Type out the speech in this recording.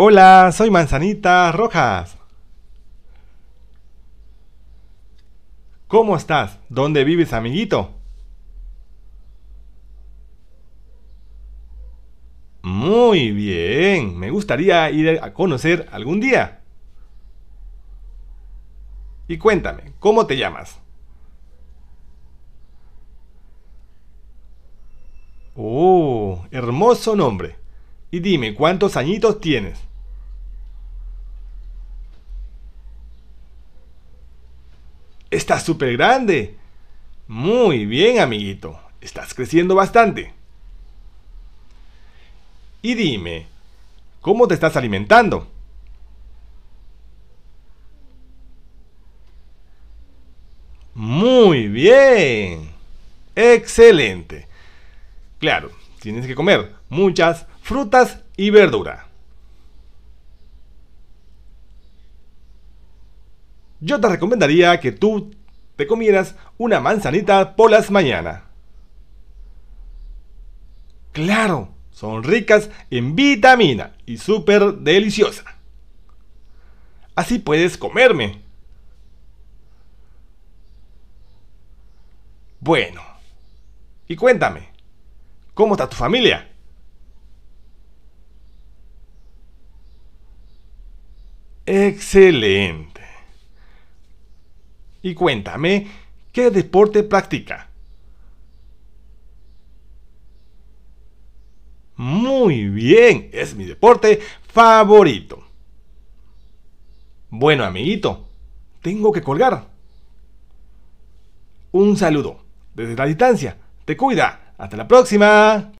Hola, soy Manzanita Rojas. ¿Cómo estás? ¿Dónde vives, amiguito? Muy bien, me gustaría ir a conocer algún día. Y cuéntame, ¿cómo te llamas? Oh, hermoso nombre. Y dime, ¿cuántos añitos tienes? ¡Estás súper grande. Muy bien, amiguito. Estás creciendo bastante. Y dime, ¿cómo te estás alimentando? Muy bien. Excelente. Claro, tienes que comer muchas frutas y verdura. yo te recomendaría que tú te comieras una manzanita por las mañanas. Claro, son ricas en vitamina y súper deliciosa. Así puedes comerme. Bueno, y cuéntame, ¿cómo está tu familia? Excelente. Y cuéntame, ¿qué deporte practica? Muy bien, es mi deporte favorito. Bueno, amiguito, tengo que colgar. Un saludo desde la distancia. Te cuida. Hasta la próxima.